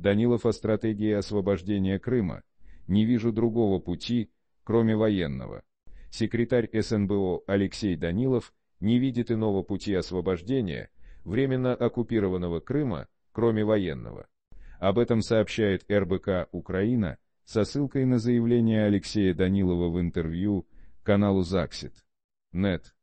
Данилов о стратегии освобождения Крыма. Не вижу другого пути, кроме военного. Секретарь СНБО Алексей Данилов не видит иного пути освобождения временно оккупированного Крыма, кроме военного. Об этом сообщает РБК «Украина» со ссылкой на заявление Алексея Данилова в интервью каналу «Заксит». Нет.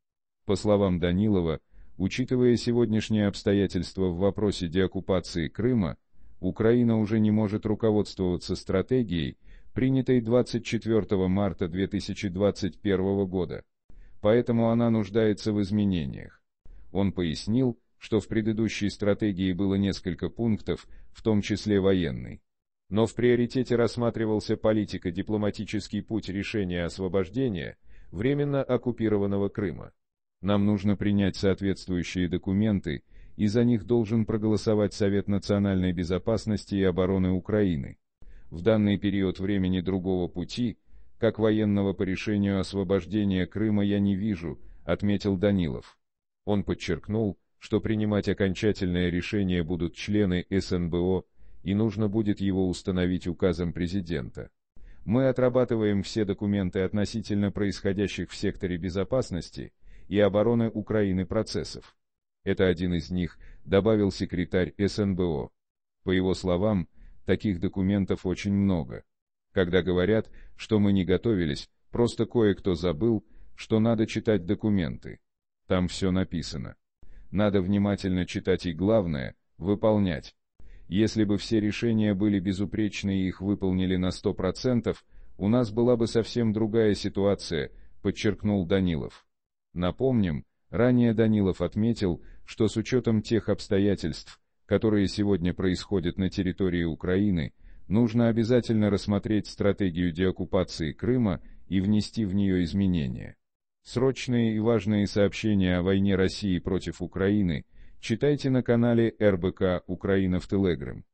По словам Данилова, учитывая сегодняшние обстоятельства в вопросе деоккупации Крыма, Украина уже не может руководствоваться стратегией, принятой 24 марта 2021 года. Поэтому она нуждается в изменениях. Он пояснил, что в предыдущей стратегии было несколько пунктов, в том числе военный. Но в приоритете рассматривался политико-дипломатический путь решения освобождения временно оккупированного Крыма. Нам нужно принять соответствующие документы и за них должен проголосовать Совет национальной безопасности и обороны Украины. В данный период времени другого пути, как военного по решению освобождения Крыма я не вижу, отметил Данилов. Он подчеркнул, что принимать окончательное решение будут члены СНБО, и нужно будет его установить указом президента. Мы отрабатываем все документы относительно происходящих в секторе безопасности и обороны Украины процессов это один из них, добавил секретарь СНБО. По его словам, таких документов очень много. Когда говорят, что мы не готовились, просто кое-кто забыл, что надо читать документы. Там все написано. Надо внимательно читать и главное, выполнять. Если бы все решения были безупречны и их выполнили на 100%, у нас была бы совсем другая ситуация, подчеркнул Данилов. Напомним, Ранее Данилов отметил, что с учетом тех обстоятельств, которые сегодня происходят на территории Украины, нужно обязательно рассмотреть стратегию деоккупации Крыма и внести в нее изменения. Срочные и важные сообщения о войне России против Украины читайте на канале РБК «Украина в Телеграм».